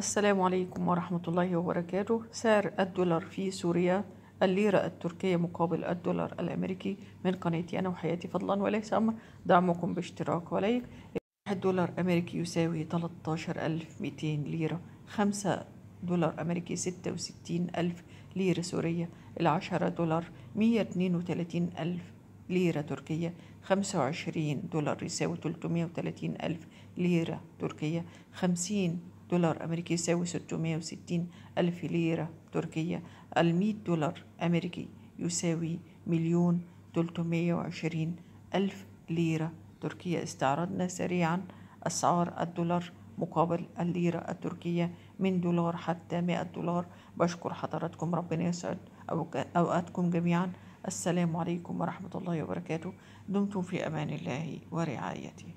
السلام عليكم ورحمة الله وبركاته سعر الدولار في سوريا الليرة التركية مقابل الدولار الأمريكي من قناتي أنا وحياتي فضلا وليس أمر دعمكم باشتراك ولايك الدولار الأمريكي يساوي 13200 ليرة 5 دولار أمريكي 66000 ليرة سورية 10 دولار 132000 ليرة تركية 25 دولار يساوي 330000 ليرة تركية 50 دولار أمريكي يساوي 660 ألف ليرة تركية المية دولار أمريكي يساوي مليون 320 ألف ليرة تركية استعرضنا سريعا أسعار الدولار مقابل الليرة التركية من دولار حتى 100 دولار بشكر حضراتكم ربنا يسعد أوقاتكم جميعا السلام عليكم ورحمة الله وبركاته دمتم في أمان الله ورعايته